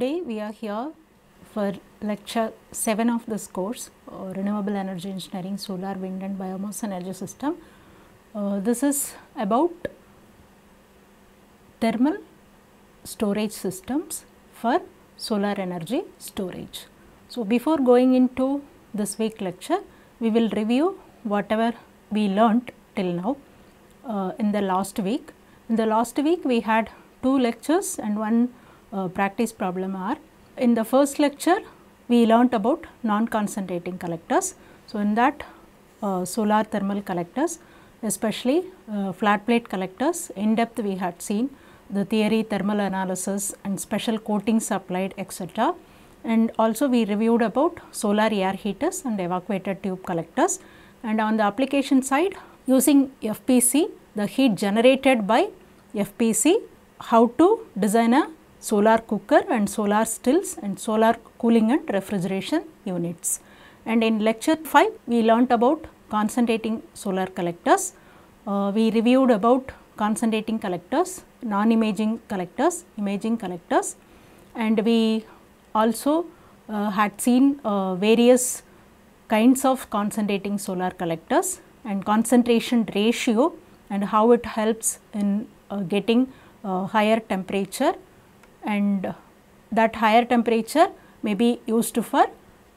today we are here for lecture 7 of this course uh, renewable energy engineering solar wind and biomass energy system uh, this is about thermal storage systems for solar energy storage so before going into this week lecture we will review whatever we learnt till now uh, in the last week in the last week we had two lectures and one uh, practice problem are in the first lecture we learnt about non-concentrating collectors. So, in that uh, solar thermal collectors especially uh, flat plate collectors in depth we had seen the theory thermal analysis and special coatings applied etc. And also we reviewed about solar air heaters and evacuated tube collectors and on the application side using FPC the heat generated by FPC how to design a solar cooker and solar stills and solar cooling and refrigeration units. And in lecture 5, we learnt about concentrating solar collectors. Uh, we reviewed about concentrating collectors, non-imaging collectors, imaging collectors and we also uh, had seen uh, various kinds of concentrating solar collectors and concentration ratio and how it helps in uh, getting uh, higher temperature and that higher temperature may be used for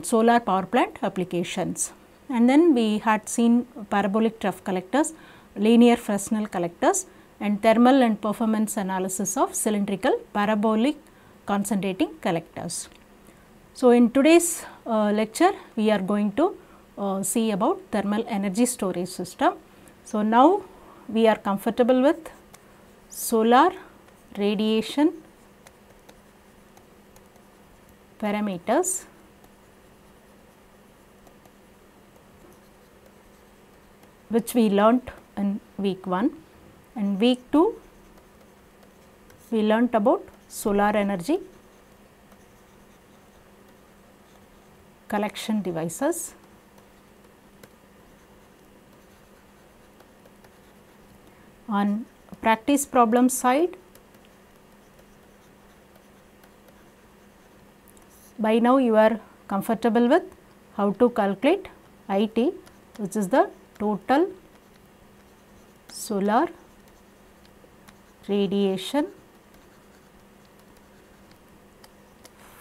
solar power plant applications. And then we had seen parabolic trough collectors, linear Fresnel collectors and thermal and performance analysis of cylindrical parabolic concentrating collectors. So, in today's uh, lecture, we are going to uh, see about thermal energy storage system. So, now we are comfortable with solar radiation parameters which we learnt in week 1 and week 2 we learnt about solar energy collection devices on practice problem side By now you are comfortable with how to calculate IT which is the total solar radiation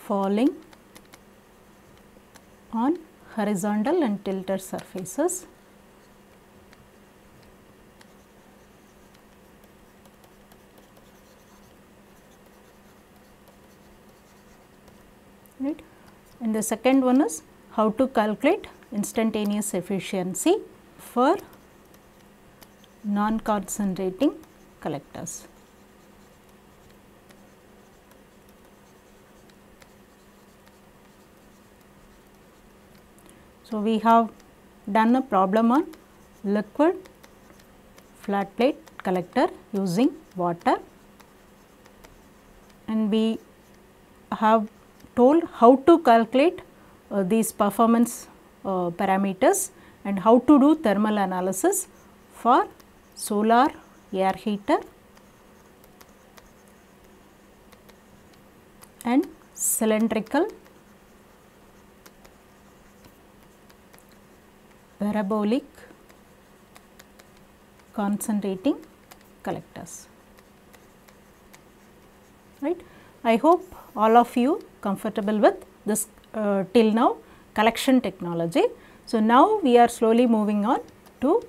falling on horizontal and tilted surfaces and the second one is how to calculate instantaneous efficiency for non-concentrating collectors. So, we have done a problem on liquid flat plate collector using water and we have told how to calculate uh, these performance uh, parameters and how to do thermal analysis for solar air heater and cylindrical parabolic concentrating collectors right i hope all of you comfortable with this uh, till now collection technology. So, now we are slowly moving on to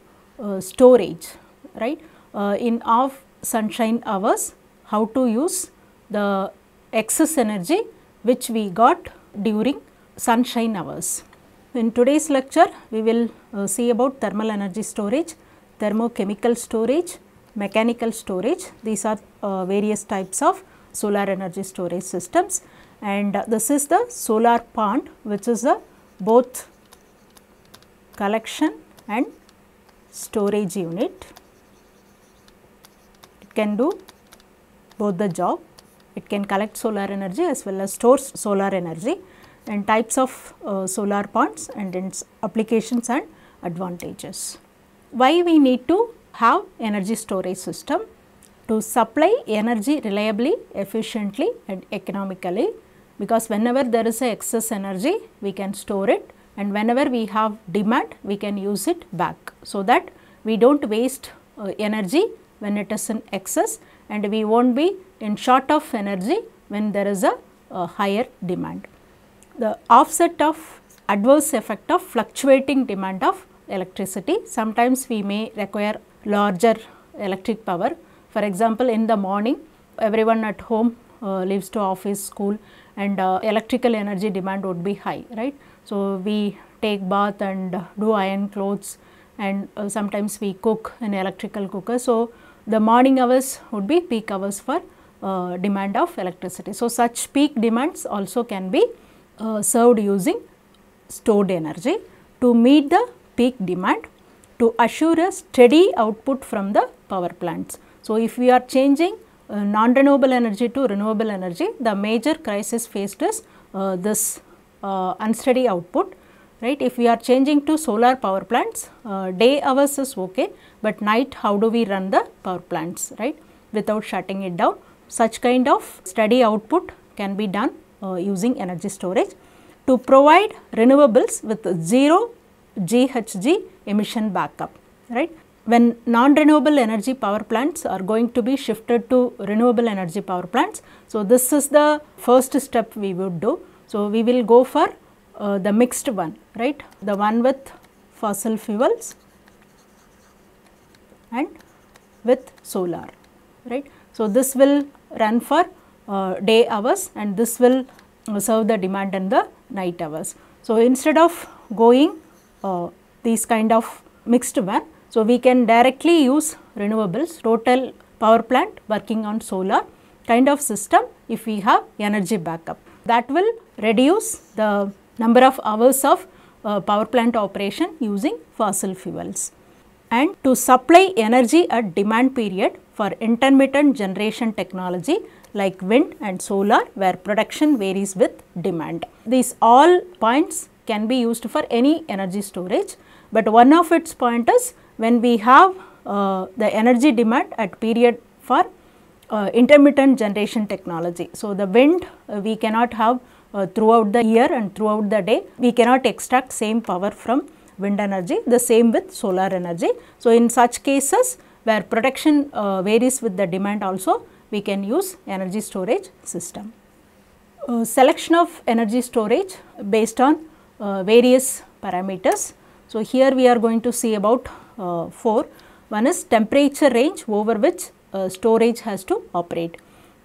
uh, storage, right. Uh, in off sunshine hours, how to use the excess energy which we got during sunshine hours. In today's lecture, we will uh, see about thermal energy storage, thermochemical storage, mechanical storage. These are uh, various types of solar energy storage systems and this is the solar pond which is a both collection and storage unit. It can do both the job. It can collect solar energy as well as stores solar energy and types of uh, solar ponds and its applications and advantages. Why we need to have energy storage system? To supply energy reliably, efficiently and economically because whenever there is excess energy we can store it and whenever we have demand we can use it back so that we do not waste uh, energy when it is in excess and we will not be in short of energy when there is a higher demand. The offset of adverse effect of fluctuating demand of electricity sometimes we may require larger electric power. For example, in the morning everyone at home uh, leaves to office, school and uh, electrical energy demand would be high, right. So, we take bath and uh, do iron clothes and uh, sometimes we cook in electrical cooker. So, the morning hours would be peak hours for uh, demand of electricity. So, such peak demands also can be uh, served using stored energy to meet the peak demand to assure a steady output from the power plants. So, if we are changing uh, non-renewable energy to renewable energy, the major crisis faced is uh, this uh, unsteady output, right. If we are changing to solar power plants, uh, day hours is okay, but night how do we run the power plants, right, without shutting it down. Such kind of steady output can be done uh, using energy storage to provide renewables with 0 GHG emission backup, right when non-renewable energy power plants are going to be shifted to renewable energy power plants. So, this is the first step we would do. So, we will go for uh, the mixed one, right, the one with fossil fuels and with solar, right. So, this will run for uh, day hours and this will uh, serve the demand in the night hours. So, instead of going uh, these kind of mixed one, so, we can directly use renewables, total power plant working on solar kind of system if we have energy backup. That will reduce the number of hours of uh, power plant operation using fossil fuels. And to supply energy at demand period for intermittent generation technology like wind and solar where production varies with demand. These all points can be used for any energy storage, but one of its point is when we have uh, the energy demand at period for uh, intermittent generation technology. So, the wind uh, we cannot have uh, throughout the year and throughout the day, we cannot extract same power from wind energy, the same with solar energy. So, in such cases where production uh, varies with the demand also, we can use energy storage system. Uh, selection of energy storage based on uh, various parameters. So, here we are going to see about four. One is temperature range over which uh, storage has to operate.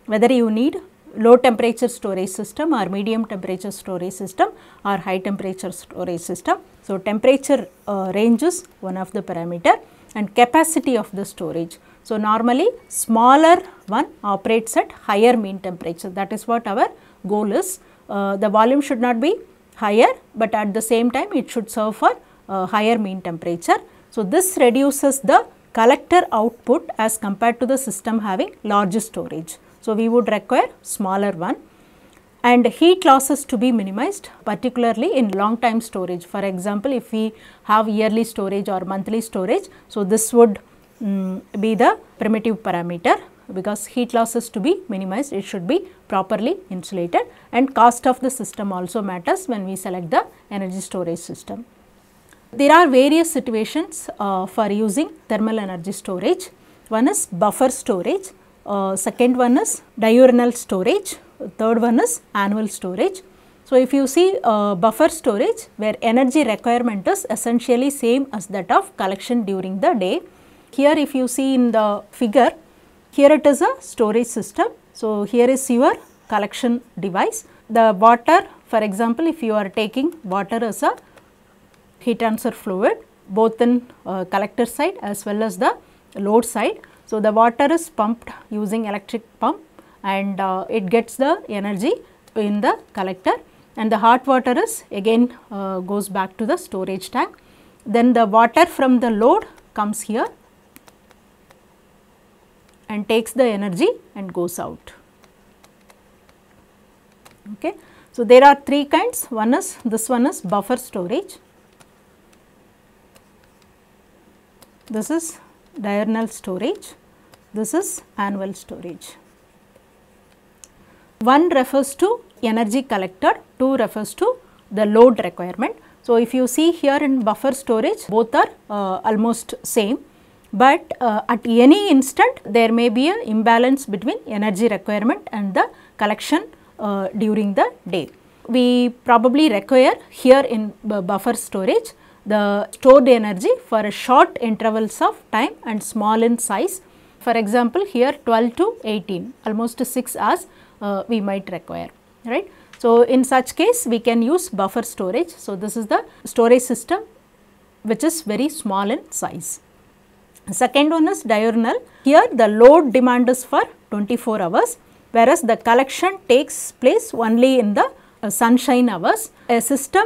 Whether you need low temperature storage system or medium temperature storage system or high temperature storage system. So, temperature uh, range is one of the parameter and capacity of the storage. So, normally smaller one operates at higher mean temperature that is what our goal is. Uh, the volume should not be higher, but at the same time it should serve for uh, higher mean temperature so, this reduces the collector output as compared to the system having larger storage. So, we would require smaller one and heat losses to be minimized particularly in long time storage. For example, if we have yearly storage or monthly storage, so this would um, be the primitive parameter because heat losses to be minimized, it should be properly insulated and cost of the system also matters when we select the energy storage system. There are various situations uh, for using thermal energy storage. One is buffer storage, uh, second one is diurnal storage, third one is annual storage. So, if you see uh, buffer storage where energy requirement is essentially same as that of collection during the day. Here if you see in the figure, here it is a storage system. So, here is your collection device. The water for example, if you are taking water as a heat transfer fluid both in uh, collector side as well as the load side. So, the water is pumped using electric pump and uh, it gets the energy in the collector and the hot water is again uh, goes back to the storage tank. Then the water from the load comes here and takes the energy and goes out. Okay. So, there are three kinds one is this one is buffer storage this is diurnal storage, this is annual storage. One refers to energy collector. two refers to the load requirement. So, if you see here in buffer storage both are uh, almost same, but uh, at any instant there may be an imbalance between energy requirement and the collection uh, during the day. We probably require here in buffer storage the stored energy for a short intervals of time and small in size. For example, here 12 to 18 almost 6 hours uh, we might require right. So, in such case we can use buffer storage. So, this is the storage system which is very small in size. Second one is diurnal. Here the load demand is for 24 hours whereas the collection takes place only in the uh, sunshine hours. A system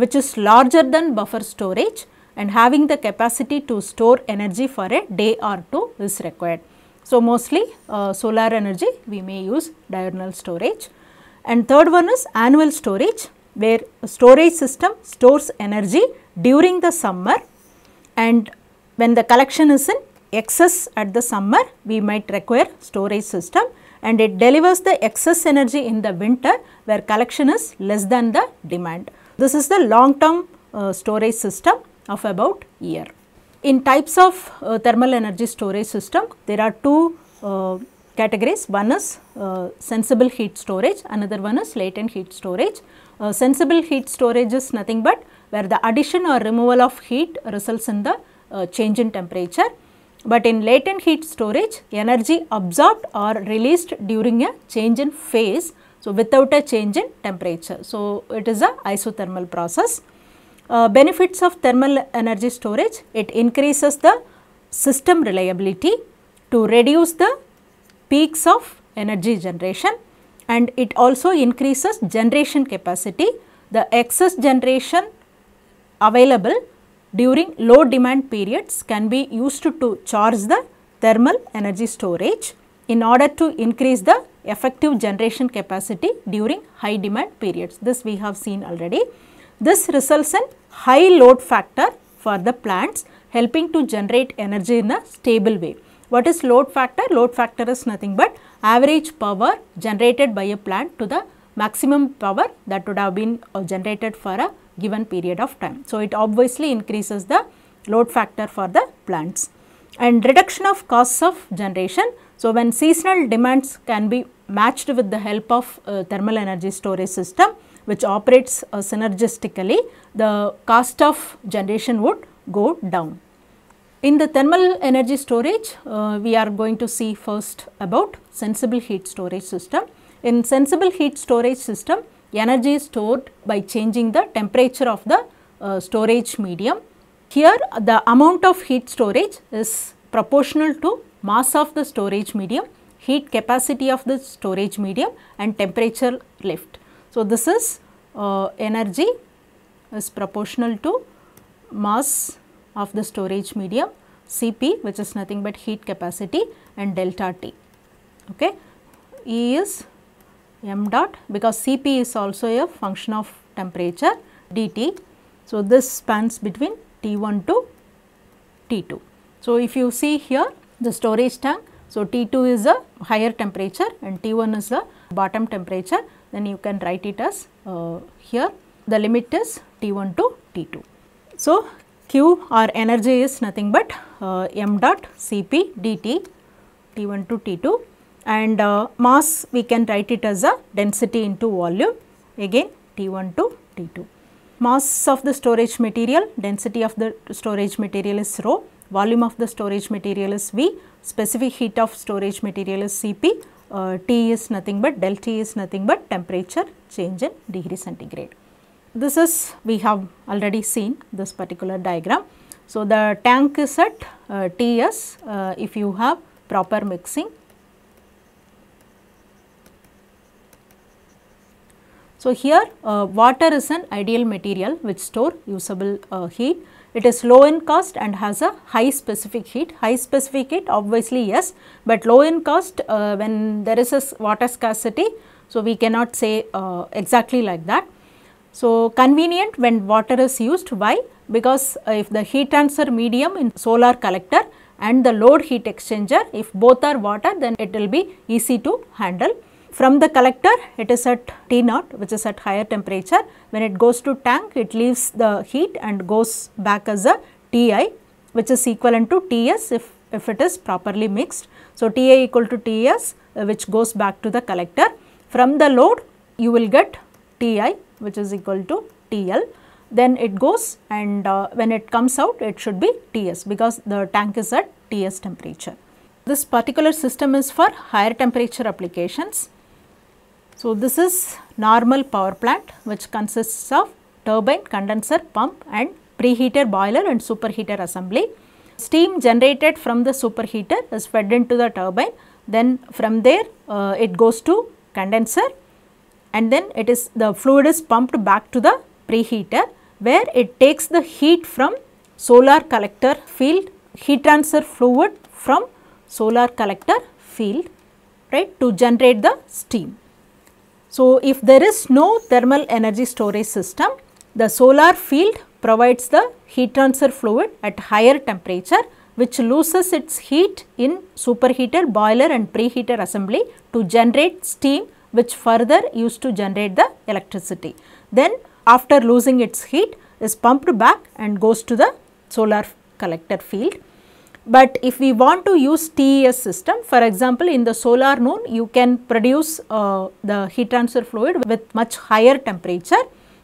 which is larger than buffer storage and having the capacity to store energy for a day or two is required. So, mostly uh, solar energy we may use diurnal storage. And third one is annual storage where storage system stores energy during the summer and when the collection is in excess at the summer we might require storage system and it delivers the excess energy in the winter where collection is less than the demand. This is the long term uh, storage system of about year. In types of uh, thermal energy storage system, there are two uh, categories. One is uh, sensible heat storage, another one is latent heat storage. Uh, sensible heat storage is nothing but where the addition or removal of heat results in the uh, change in temperature. But in latent heat storage, energy absorbed or released during a change in phase so, without a change in temperature. So, it is a isothermal process. Uh, benefits of thermal energy storage, it increases the system reliability to reduce the peaks of energy generation and it also increases generation capacity. The excess generation available during low demand periods can be used to, to charge the thermal energy storage in order to increase the effective generation capacity during high demand periods. This we have seen already. This results in high load factor for the plants helping to generate energy in a stable way. What is load factor? Load factor is nothing but average power generated by a plant to the maximum power that would have been uh, generated for a given period of time. So, it obviously increases the load factor for the plants and reduction of costs of generation so, when seasonal demands can be matched with the help of uh, thermal energy storage system which operates uh, synergistically, the cost of generation would go down. In the thermal energy storage, uh, we are going to see first about sensible heat storage system. In sensible heat storage system, energy is stored by changing the temperature of the uh, storage medium. Here, the amount of heat storage is proportional to mass of the storage medium, heat capacity of the storage medium and temperature lift. So, this is uh, energy is proportional to mass of the storage medium Cp which is nothing but heat capacity and delta T. Okay. E is m dot because Cp is also a function of temperature dt. So, this spans between T1 to T2. So, if you see here the storage tank. So, T2 is the higher temperature and T1 is the bottom temperature then you can write it as uh, here the limit is T1 to T2. So, Q or energy is nothing but uh, m dot Cp dt T1 to T2 and uh, mass we can write it as a density into volume again T1 to T2. Mass of the storage material, density of the storage material is rho volume of the storage material is V, specific heat of storage material is Cp, uh, T is nothing but del T is nothing but temperature change in degree centigrade. This is we have already seen this particular diagram. So, the tank is at uh, Ts uh, if you have proper mixing. So, here uh, water is an ideal material which store usable uh, heat it is low in cost and has a high specific heat. High specific heat obviously yes, but low in cost uh, when there is a water scarcity. So, we cannot say uh, exactly like that. So, convenient when water is used why? Because uh, if the heat transfer medium in solar collector and the load heat exchanger if both are water then it will be easy to handle. From the collector, it is at T naught which is at higher temperature. When it goes to tank, it leaves the heat and goes back as a Ti which is equivalent to Ts if, if it is properly mixed. So, Ti equal to Ts uh, which goes back to the collector. From the load, you will get Ti which is equal to TL then it goes and uh, when it comes out it should be Ts because the tank is at Ts temperature. This particular system is for higher temperature applications. So, this is normal power plant which consists of turbine, condenser, pump and preheater, boiler and superheater assembly. Steam generated from the superheater is fed into the turbine then from there uh, it goes to condenser and then it is the fluid is pumped back to the preheater where it takes the heat from solar collector field heat transfer fluid from solar collector field right to generate the steam. So, if there is no thermal energy storage system, the solar field provides the heat transfer fluid at higher temperature which loses its heat in superheater, boiler and preheater assembly to generate steam which further used to generate the electricity. Then after losing its heat is pumped back and goes to the solar collector field but if we want to use TES system, for example, in the solar noon, you can produce uh, the heat transfer fluid with much higher temperature,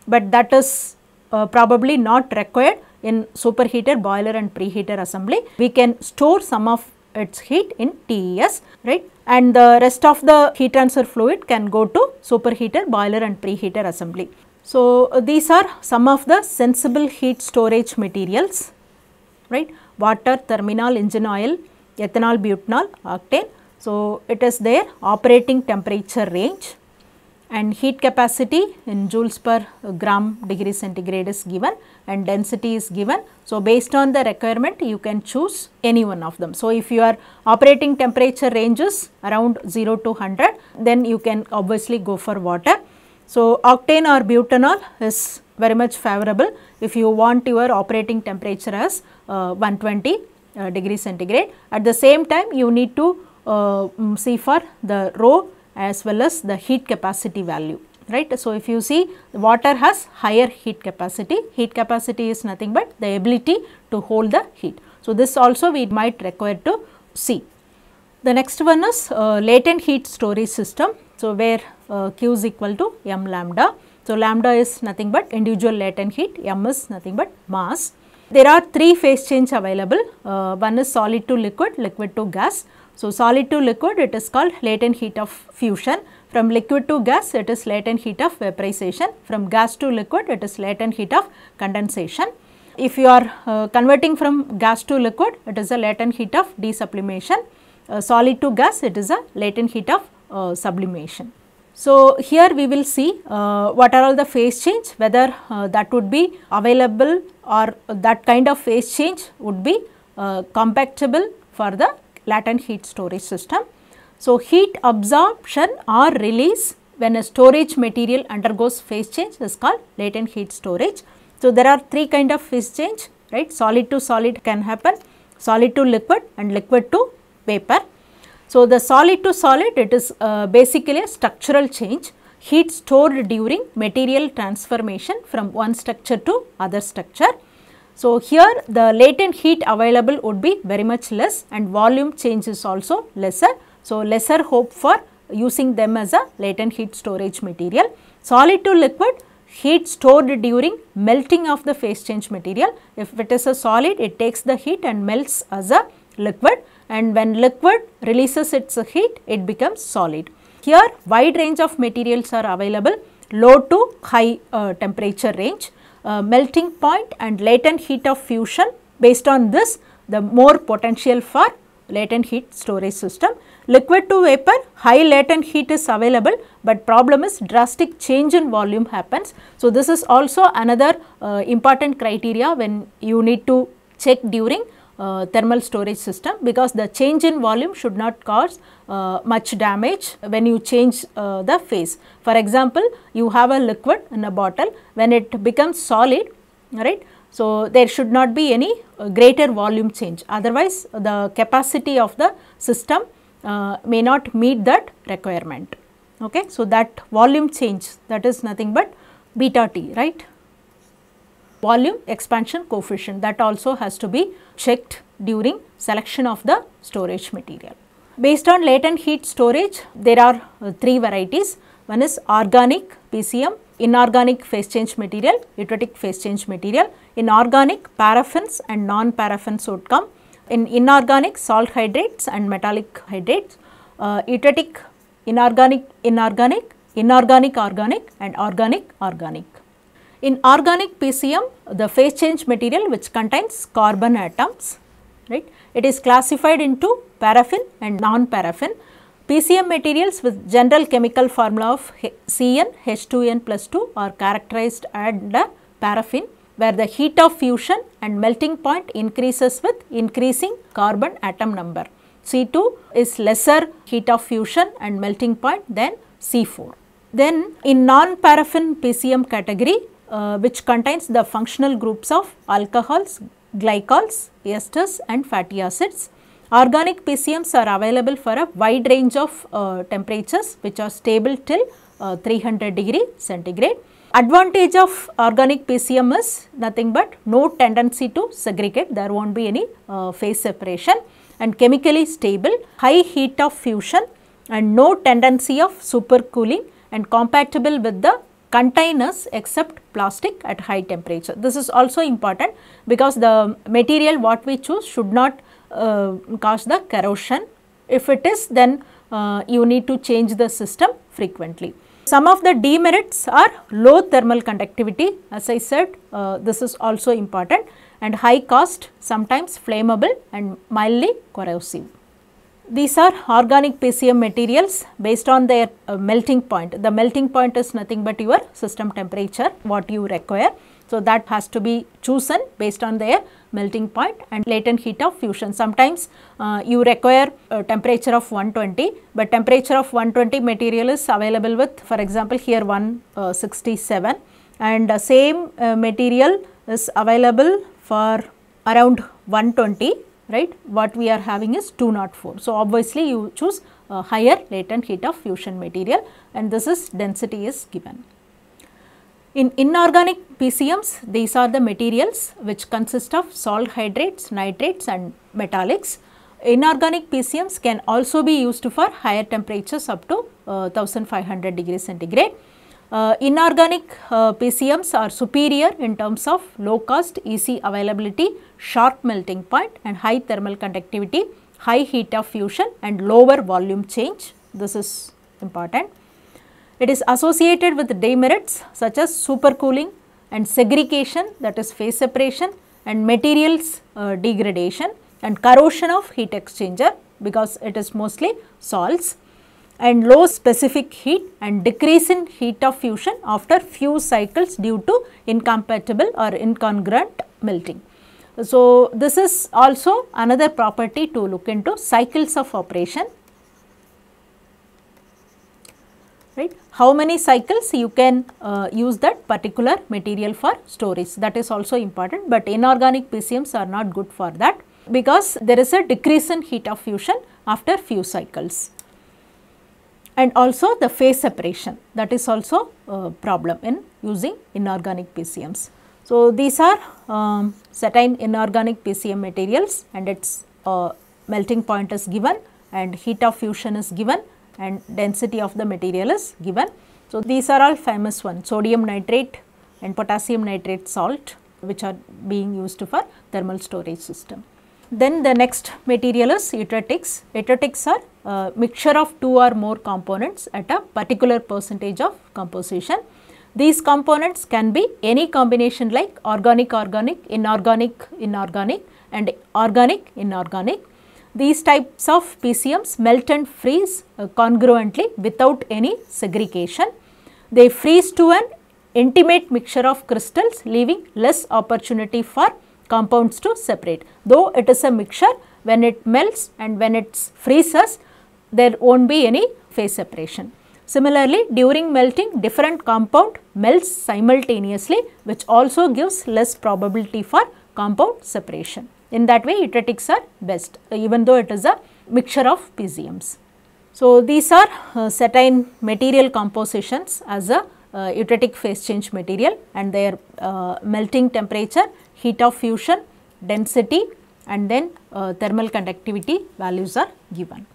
but that is uh, probably not required in superheater, boiler and preheater assembly. We can store some of its heat in TES, right? And the rest of the heat transfer fluid can go to superheater, boiler and preheater assembly. So, uh, these are some of the sensible heat storage materials, right? water, terminal, engine oil, ethanol, butanol, octane. So, it is their operating temperature range and heat capacity in joules per gram degree centigrade is given and density is given. So, based on the requirement you can choose any one of them. So, if you are operating temperature ranges around 0 to 100 then you can obviously go for water so, octane or butanol is very much favorable if you want your operating temperature as uh, 120 uh, degree centigrade. At the same time, you need to uh, mm, see for the rho as well as the heat capacity value right. So, if you see water has higher heat capacity, heat capacity is nothing but the ability to hold the heat. So, this also we might require to see. The next one is uh, latent heat storage system. So, where uh, Q is equal to m lambda. So, lambda is nothing but individual latent heat, m is nothing but mass. There are three phase change available, uh, one is solid to liquid, liquid to gas. So, solid to liquid it is called latent heat of fusion, from liquid to gas it is latent heat of vaporization, from gas to liquid it is latent heat of condensation. If you are uh, converting from gas to liquid it is a latent heat of desublimation, uh, solid to gas it is a latent heat of uh, sublimation. So, here we will see uh, what are all the phase change whether uh, that would be available or that kind of phase change would be uh, compatible for the latent heat storage system. So, heat absorption or release when a storage material undergoes phase change is called latent heat storage. So, there are three kind of phase change right solid to solid can happen, solid to liquid and liquid to vapor. So, the solid to solid it is uh, basically a structural change heat stored during material transformation from one structure to other structure. So, here the latent heat available would be very much less and volume change is also lesser. So, lesser hope for using them as a latent heat storage material. Solid to liquid heat stored during melting of the phase change material. If it is a solid it takes the heat and melts as a liquid and when liquid releases its heat, it becomes solid. Here wide range of materials are available, low to high uh, temperature range, uh, melting point and latent heat of fusion based on this the more potential for latent heat storage system. Liquid to vapor high latent heat is available, but problem is drastic change in volume happens. So, this is also another uh, important criteria when you need to check during uh, thermal storage system because the change in volume should not cause uh, much damage when you change uh, the phase. For example, you have a liquid in a bottle when it becomes solid right. So, there should not be any uh, greater volume change otherwise the capacity of the system uh, may not meet that requirement. Okay. So, that volume change that is nothing but beta t right volume expansion coefficient that also has to be checked during selection of the storage material. Based on latent heat storage, there are uh, three varieties. One is organic PCM, inorganic phase change material, eutectic phase change material, inorganic paraffins and non-paraffins would come, in inorganic salt hydrates and metallic hydrates, uh, eutectic inorganic, inorganic, inorganic organic and organic organic. In organic PCM, the phase change material which contains carbon atoms, right. It is classified into paraffin and non-paraffin. PCM materials with general chemical formula of cnh 2 plus 2 are characterized under paraffin where the heat of fusion and melting point increases with increasing carbon atom number. C2 is lesser heat of fusion and melting point than C4. Then in non-paraffin PCM category, uh, which contains the functional groups of alcohols, glycols, esters and fatty acids. Organic PCMs are available for a wide range of uh, temperatures which are stable till uh, 300 degree centigrade. Advantage of organic PCM is nothing but no tendency to segregate, there won't be any uh, phase separation and chemically stable, high heat of fusion and no tendency of supercooling and compatible with the containers except plastic at high temperature. This is also important because the material what we choose should not uh, cause the corrosion. If it is then uh, you need to change the system frequently. Some of the demerits are low thermal conductivity as I said uh, this is also important and high cost sometimes flammable and mildly corrosive. These are organic PCM materials based on their uh, melting point. The melting point is nothing but your system temperature what you require. So, that has to be chosen based on their melting point and latent heat of fusion. Sometimes uh, you require a temperature of 120, but temperature of 120 material is available with for example here 167 uh, and uh, same uh, material is available for around 120 right what we are having is 204. So, obviously you choose a higher latent heat of fusion material and this is density is given. In inorganic PCMs these are the materials which consist of salt hydrates, nitrates and metallics. Inorganic PCMs can also be used for higher temperatures up to uh, 1500 degrees centigrade. Uh, inorganic uh, PCMs are superior in terms of low cost, easy availability, sharp melting point and high thermal conductivity, high heat of fusion and lower volume change. This is important. It is associated with demerits such as supercooling and segregation that is phase separation and materials uh, degradation and corrosion of heat exchanger because it is mostly salts and low specific heat and decrease in heat of fusion after few cycles due to incompatible or incongruent melting. So, this is also another property to look into cycles of operation right. How many cycles you can uh, use that particular material for storage that is also important, but inorganic PCMs are not good for that because there is a decrease in heat of fusion after few cycles and also the phase separation that is also a problem in using inorganic PCMs. So, these are um, certain inorganic PCM materials and its uh, melting point is given and heat of fusion is given and density of the material is given. So, these are all famous ones sodium nitrate and potassium nitrate salt which are being used for thermal storage system. Then the next material is etretics. Etretics are uh, mixture of two or more components at a particular percentage of composition. These components can be any combination like organic, organic, inorganic, inorganic and organic, inorganic. These types of PCMs melt and freeze uh, congruently without any segregation. They freeze to an intimate mixture of crystals leaving less opportunity for compounds to separate. Though it is a mixture, when it melts and when it freezes, there won't be any phase separation. Similarly, during melting, different compound melts simultaneously, which also gives less probability for compound separation. In that way, eutectics are best, even though it is a mixture of PZMs. So, these are uh, certain material compositions as a uh, phase change material and their uh, melting temperature heat of fusion, density and then uh, thermal conductivity values are given.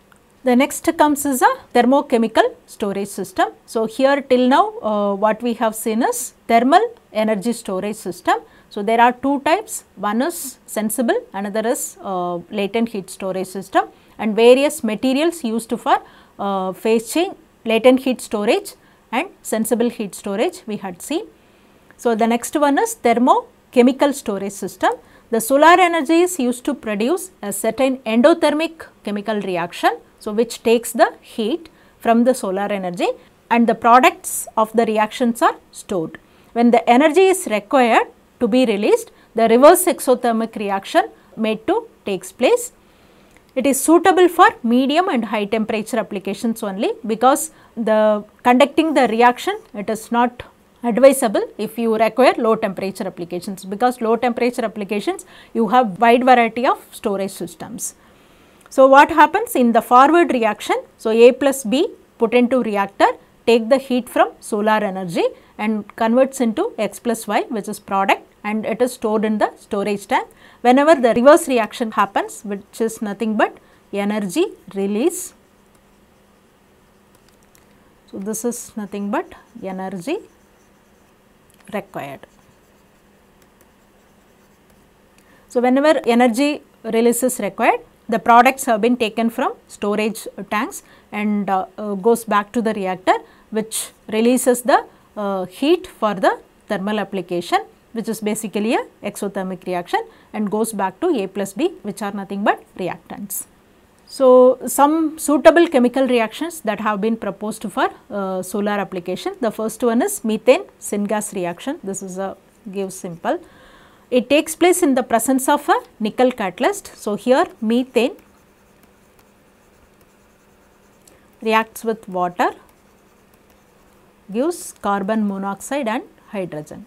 The next comes is a thermochemical storage system. So, here till now uh, what we have seen is thermal energy storage system. So, there are two types one is sensible another is uh, latent heat storage system and various materials used for uh, phase change latent heat storage and sensible heat storage we had seen. So, the next one is thermo chemical storage system. The solar energy is used to produce a certain endothermic chemical reaction, so which takes the heat from the solar energy and the products of the reactions are stored. When the energy is required to be released, the reverse exothermic reaction made to takes place. It is suitable for medium and high temperature applications only because the conducting the reaction it is not advisable if you require low temperature applications because low temperature applications you have wide variety of storage systems. So, what happens in the forward reaction? So, A plus B put into reactor take the heat from solar energy and converts into X plus Y which is product and it is stored in the storage tank. Whenever the reverse reaction happens which is nothing but energy release. So, this is nothing but energy required. So, whenever energy release is required, the products have been taken from storage tanks and uh, uh, goes back to the reactor which releases the uh, heat for the thermal application which is basically a exothermic reaction and goes back to A plus B which are nothing but reactants. So, some suitable chemical reactions that have been proposed for uh, solar application. The first one is methane syngas reaction. This is a give simple. It takes place in the presence of a nickel catalyst. So, here methane reacts with water gives carbon monoxide and hydrogen.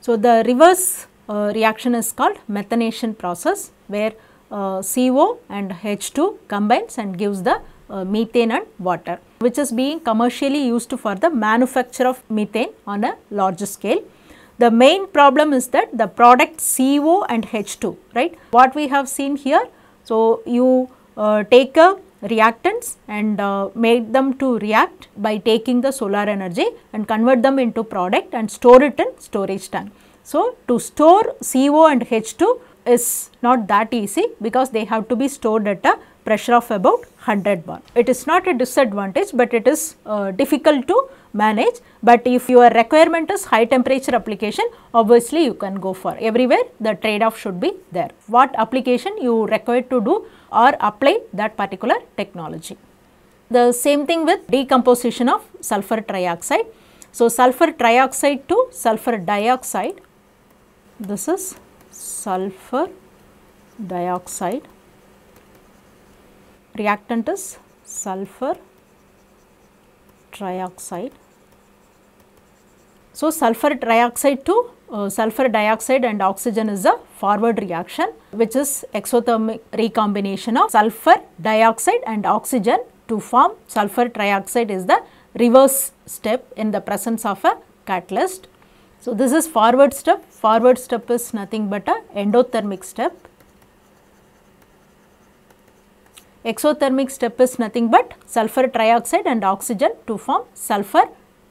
So, the reverse uh, reaction is called methanation process where uh, CO and H2 combines and gives the uh, methane and water which is being commercially used for the manufacture of methane on a large scale. The main problem is that the product CO and H2 right what we have seen here. So, you uh, take a reactants and uh, made them to react by taking the solar energy and convert them into product and store it in storage tank. So, to store CO and H2 is not that easy because they have to be stored at a pressure of about 100 bar. It is not a disadvantage but it is uh, difficult to manage but if your requirement is high temperature application obviously you can go for everywhere the trade off should be there. What application you require to do or apply that particular technology. The same thing with decomposition of sulfur trioxide. So, sulfur trioxide to sulfur dioxide, this is sulfur dioxide reactant is sulfur trioxide. So, sulfur trioxide to uh, sulfur dioxide and oxygen is a forward reaction which is exothermic recombination of sulfur dioxide and oxygen to form sulfur trioxide is the reverse step in the presence of a catalyst. So, this is forward step, forward step is nothing but a endothermic step Exothermic step is nothing but sulfur trioxide and oxygen to form sulfur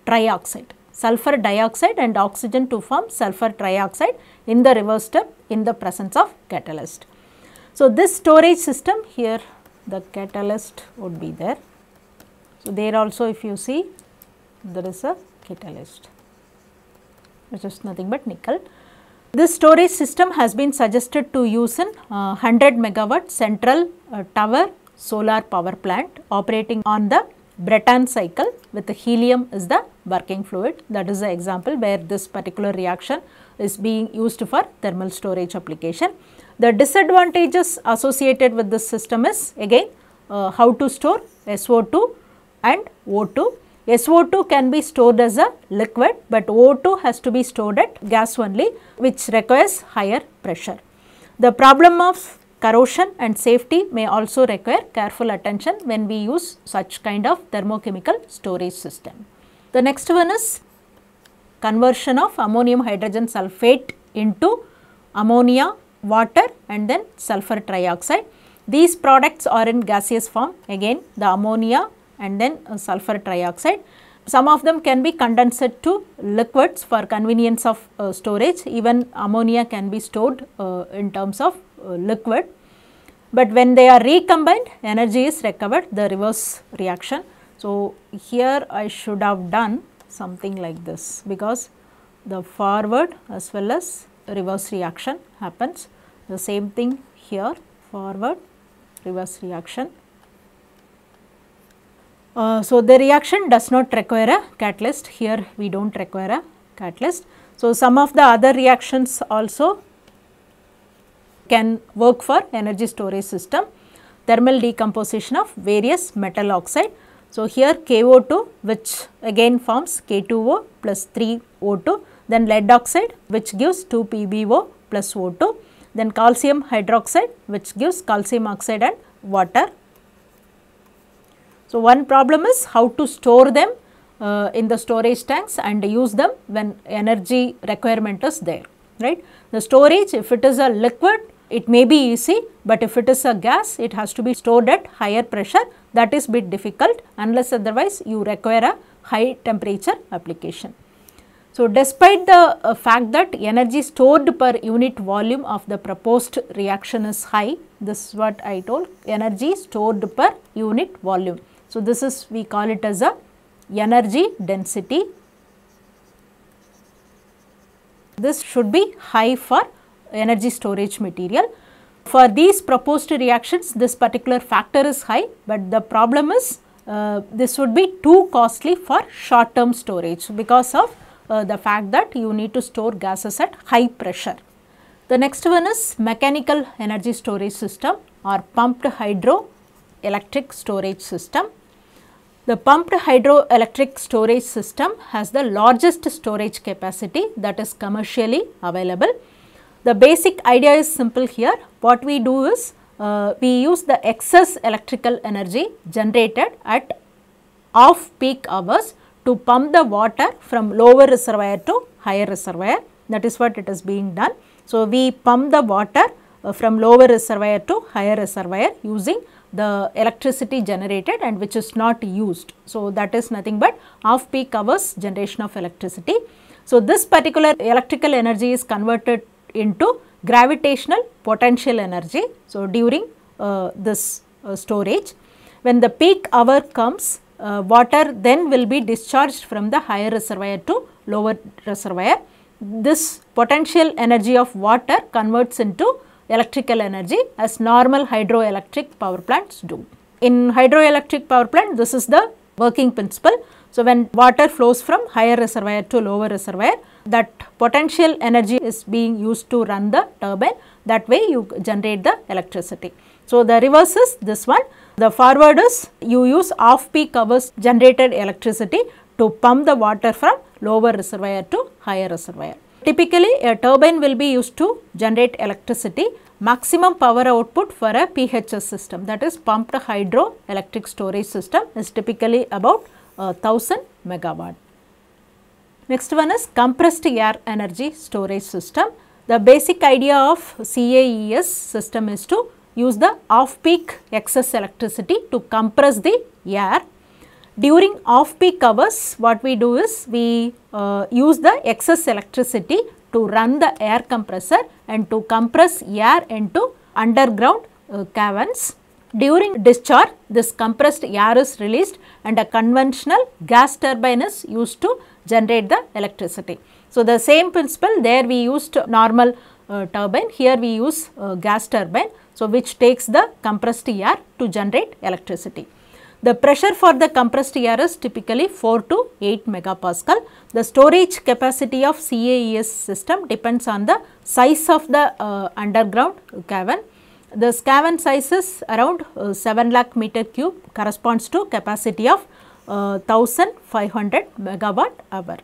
trioxide. Sulfur dioxide and oxygen to form sulfur trioxide in the reverse step in the presence of catalyst. So, this storage system here the catalyst would be there. So, there also if you see there is a catalyst which is nothing but nickel. This storage system has been suggested to use in uh, 100 megawatt central uh, tower solar power plant operating on the Breton cycle with the helium is the working fluid. That is the example where this particular reaction is being used for thermal storage application. The disadvantages associated with this system is again uh, how to store SO2 and O2 SO2 can be stored as a liquid but O2 has to be stored at gas only which requires higher pressure. The problem of corrosion and safety may also require careful attention when we use such kind of thermochemical storage system. The next one is conversion of ammonium hydrogen sulfate into ammonia, water and then sulfur trioxide. These products are in gaseous form again the ammonia, and then uh, sulfur trioxide. Some of them can be condensed to liquids for convenience of uh, storage, even ammonia can be stored uh, in terms of uh, liquid. But when they are recombined, energy is recovered, the reverse reaction. So, here I should have done something like this because the forward as well as reverse reaction happens. The same thing here forward reverse reaction uh, so, the reaction does not require a catalyst here we do not require a catalyst. So, some of the other reactions also can work for energy storage system thermal decomposition of various metal oxide. So, here KO2 which again forms K2O plus 3O2 then lead oxide which gives 2 PbO plus O2 then calcium hydroxide which gives calcium oxide and water so, one problem is how to store them uh, in the storage tanks and use them when energy requirement is there, right. The storage if it is a liquid it may be easy, but if it is a gas it has to be stored at higher pressure that is bit difficult unless otherwise you require a high temperature application. So, despite the uh, fact that energy stored per unit volume of the proposed reaction is high, this is what I told energy stored per unit volume. So, this is we call it as a energy density. This should be high for energy storage material. For these proposed reactions, this particular factor is high, but the problem is uh, this would be too costly for short term storage because of uh, the fact that you need to store gases at high pressure. The next one is mechanical energy storage system or pumped hydro electric storage system. The pumped hydroelectric storage system has the largest storage capacity that is commercially available. The basic idea is simple here. What we do is uh, we use the excess electrical energy generated at off peak hours to pump the water from lower reservoir to higher reservoir that is what it is being done. So, we pump the water uh, from lower reservoir to higher reservoir using the electricity generated and which is not used. So, that is nothing but off peak hours generation of electricity. So, this particular electrical energy is converted into gravitational potential energy. So, during uh, this uh, storage, when the peak hour comes, uh, water then will be discharged from the higher reservoir to lower reservoir. This potential energy of water converts into electrical energy as normal hydroelectric power plants do. In hydroelectric power plant, this is the working principle. So, when water flows from higher reservoir to lower reservoir, that potential energy is being used to run the turbine. That way you generate the electricity. So, the reverse is this one. The forward is you use off-peak hours generated electricity to pump the water from lower reservoir to higher reservoir. Typically, a turbine will be used to generate electricity. Maximum power output for a PHS system that is pumped hydroelectric storage system is typically about uh, 1000 megawatt. Next one is compressed air energy storage system. The basic idea of CAES system is to use the off-peak excess electricity to compress the air during off-peak hours what we do is we uh, use the excess electricity to run the air compressor and to compress air into underground uh, caverns. During discharge this compressed air is released and a conventional gas turbine is used to generate the electricity. So, the same principle there we used normal uh, turbine here we use uh, gas turbine. So, which takes the compressed air to generate electricity. The pressure for the compressed air is typically 4 to 8 megapascal. The storage capacity of CAES system depends on the size of the uh, underground cavern. The cavern size is around uh, 7 lakh meter cube corresponds to capacity of uh, 1500 megawatt hour.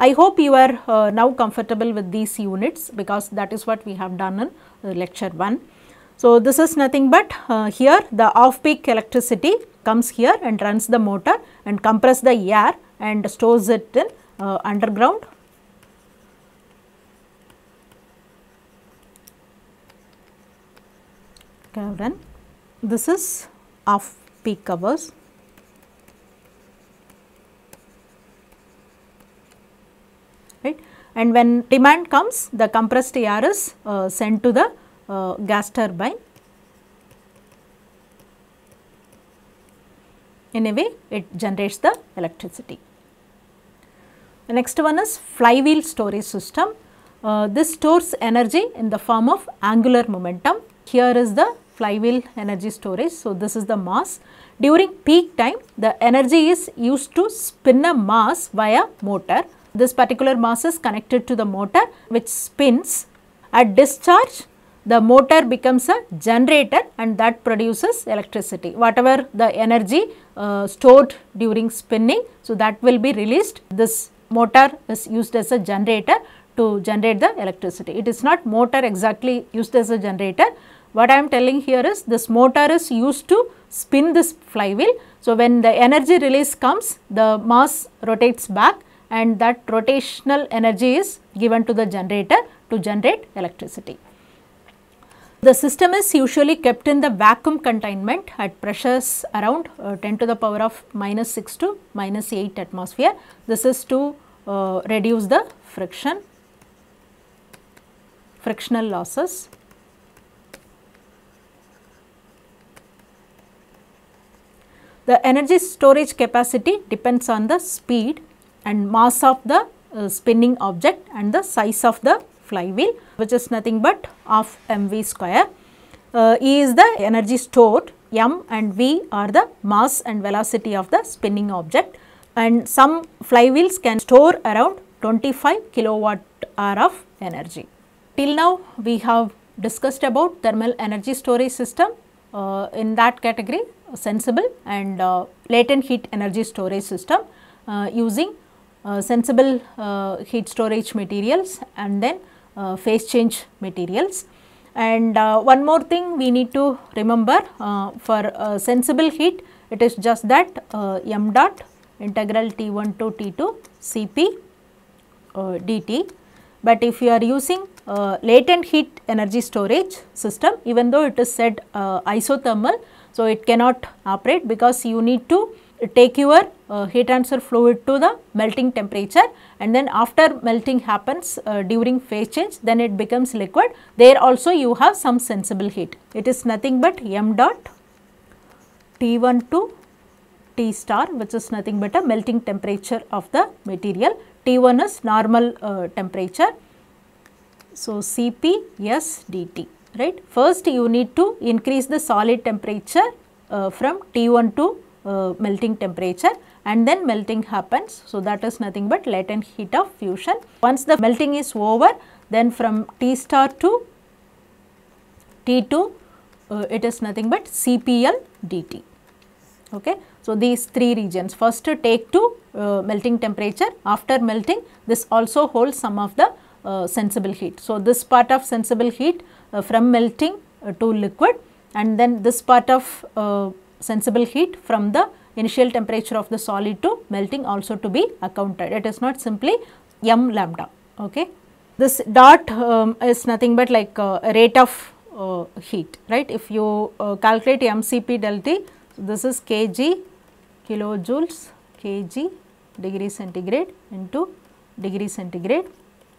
I hope you are uh, now comfortable with these units because that is what we have done in uh, lecture 1. So, this is nothing but uh, here the off peak electricity comes here and runs the motor and compress the air and stores it in uh, underground. Then this is off peak covers. Right. And when demand comes, the compressed air is uh, sent to the uh, gas turbine. In a way it generates the electricity. The next one is flywheel storage system. Uh, this stores energy in the form of angular momentum. Here is the flywheel energy storage. So, this is the mass. During peak time, the energy is used to spin a mass via motor. This particular mass is connected to the motor which spins. At discharge, the motor becomes a generator and that produces electricity. Whatever the energy uh, stored during spinning, so that will be released. This motor is used as a generator to generate the electricity. It is not motor exactly used as a generator. What I am telling here is this motor is used to spin this flywheel. So, when the energy release comes, the mass rotates back and that rotational energy is given to the generator to generate electricity. The system is usually kept in the vacuum containment at pressures around uh, 10 to the power of minus 6 to minus 8 atmosphere. This is to uh, reduce the friction, frictional losses. The energy storage capacity depends on the speed and mass of the uh, spinning object and the size of the flywheel which is nothing but of mv square. Uh, e is the energy stored, m and v are the mass and velocity of the spinning object and some flywheels can store around 25 kilowatt hour of energy. Till now we have discussed about thermal energy storage system uh, in that category sensible and uh, latent heat energy storage system uh, using uh, sensible uh, heat storage materials and then uh, phase change materials. And uh, one more thing we need to remember uh, for sensible heat, it is just that m dot integral T1 to T2 Cp dt. But if you are using uh, latent heat energy storage system even though it is said uh, isothermal. So, it cannot operate because you need to take your uh, heat transfer fluid to the melting temperature and then after melting happens uh, during phase change then it becomes liquid there also you have some sensible heat it is nothing but m dot T1 to T star which is nothing but a melting temperature of the material T1 is normal uh, temperature so Cp S dt right first you need to increase the solid temperature uh, from T1 to uh, melting temperature and then melting happens. So, that is nothing but latent heat of fusion. Once the melting is over then from T star to T2 uh, it is nothing but CPL dT. Okay. So, these three regions first take to uh, melting temperature after melting this also holds some of the uh, sensible heat. So, this part of sensible heat uh, from melting uh, to liquid and then this part of uh, sensible heat from the initial temperature of the solid to melting also to be accounted. It is not simply m lambda. Okay. This dot um, is nothing but like uh, rate of uh, heat, right. If you uh, calculate mCp del T, so this is kg kilojoules kg degree centigrade into degree centigrade.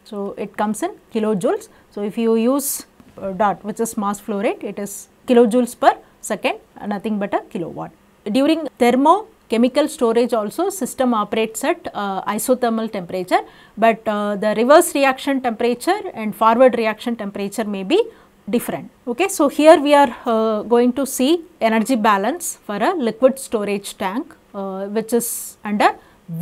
So, it comes in kilojoules. So, if you use uh, dot which is mass flow rate, it is kilojoules per second nothing but a kilowatt. During thermochemical storage also system operates at uh, isothermal temperature but uh, the reverse reaction temperature and forward reaction temperature may be different. Okay. So, here we are uh, going to see energy balance for a liquid storage tank uh, which is under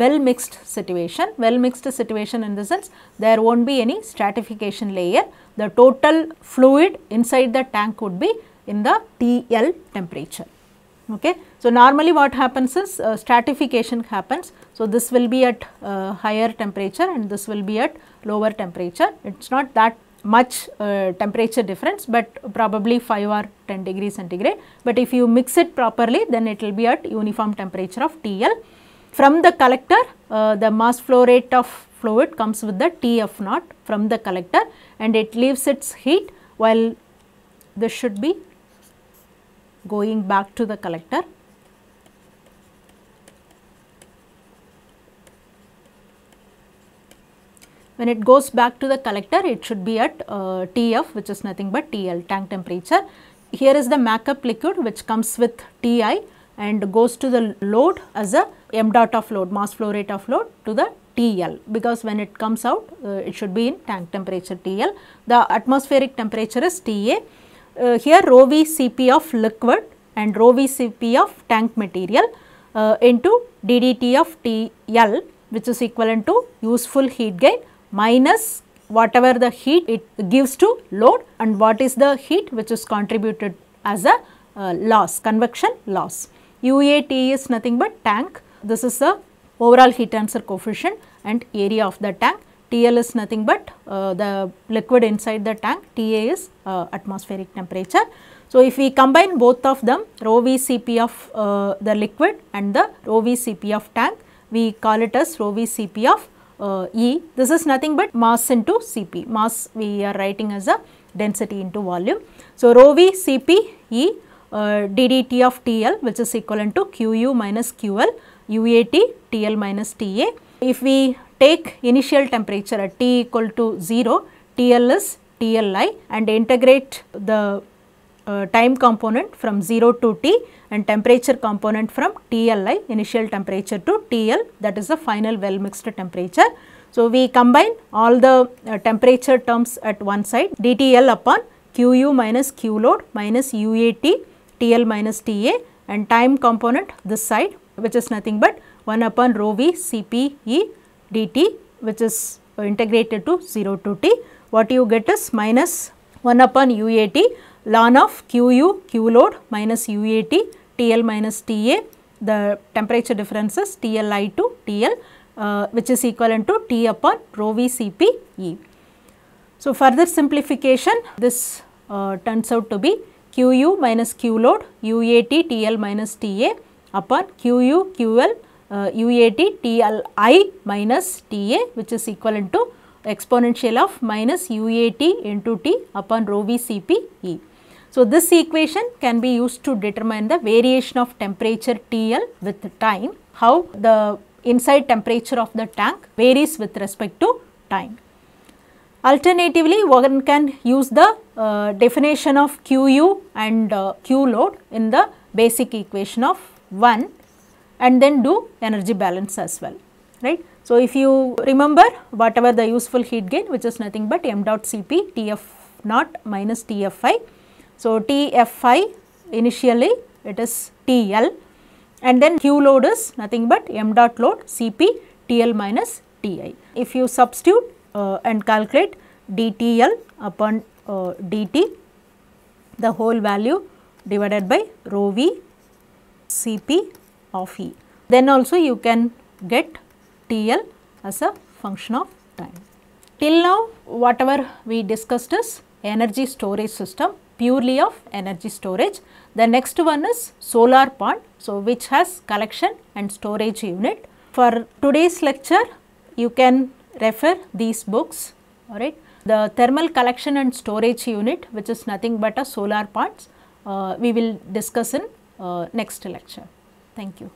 well mixed situation. Well mixed situation in the sense there will not be any stratification layer. The total fluid inside the tank would be in the TL temperature. Okay. So, normally what happens is uh, stratification happens. So, this will be at uh, higher temperature and this will be at lower temperature. It is not that much uh, temperature difference, but probably 5 or 10 degree centigrade. But if you mix it properly, then it will be at uniform temperature of TL. From the collector, uh, the mass flow rate of fluid comes with the TF naught from the collector and it leaves its heat while this should be going back to the collector. When it goes back to the collector, it should be at uh, TF which is nothing but TL, tank temperature. Here is the Macup liquid which comes with TI and goes to the load as a m dot of load, mass flow rate of load to the TL because when it comes out, uh, it should be in tank temperature TL. The atmospheric temperature is TA uh, here rho v Cp of liquid and rho v Cp of tank material uh, into ddt of TL which is equivalent to useful heat gain minus whatever the heat it gives to load and what is the heat which is contributed as a uh, loss, convection loss. UAT is nothing but tank, this is the overall heat transfer coefficient and area of the tank. TL is nothing but uh, the liquid inside the tank, TA is uh, atmospheric temperature. So, if we combine both of them rho v Cp of uh, the liquid and the rho v Cp of tank, we call it as rho v Cp of uh, E. This is nothing but mass into Cp, mass we are writing as a density into volume. So, rho v Cp E uh, ddt of TL which is equivalent to Qu minus QL UAT TL minus TA. If we take initial temperature at T equal to 0, TL is TLI and integrate the uh, time component from 0 to T and temperature component from TLI initial temperature to TL that is the final well mixed temperature. So, we combine all the uh, temperature terms at one side DTL upon QU minus Q load minus UAT TL minus TA and time component this side which is nothing but 1 upon rho V CPE dt which is integrated to 0 to T what you get is minus 1 upon UAT ln of QU, Q load minus UAT, TL minus TA, the temperature difference is TLI to TL uh, which is equivalent to T upon rho V e So, further simplification this uh, turns out to be QU minus Q load UAT TL minus TA upon QU QL uh, UAT TLI minus TA which is equivalent to exponential of minus UAT into t upon rho v Cp E. So, this equation can be used to determine the variation of temperature TL with time, how the inside temperature of the tank varies with respect to time. Alternatively, one can use the uh, definition of QU and uh, Q load in the basic equation of 1 and then do energy balance as well right. So, if you remember whatever the useful heat gain which is nothing but m dot Cp Tf naught minus Tfi. So, Tfi initially it is TL and then Q load is nothing but m dot load Cp TL minus Ti. If you substitute uh, and calculate dTL upon uh, dT the whole value divided by rho v Cp of E. Then also you can get TL as a function of time. Till now whatever we discussed is energy storage system purely of energy storage. The next one is solar pond so which has collection and storage unit. For today's lecture you can refer these books alright. The thermal collection and storage unit which is nothing but a solar pond uh, we will discuss in uh, next lecture. Thank you.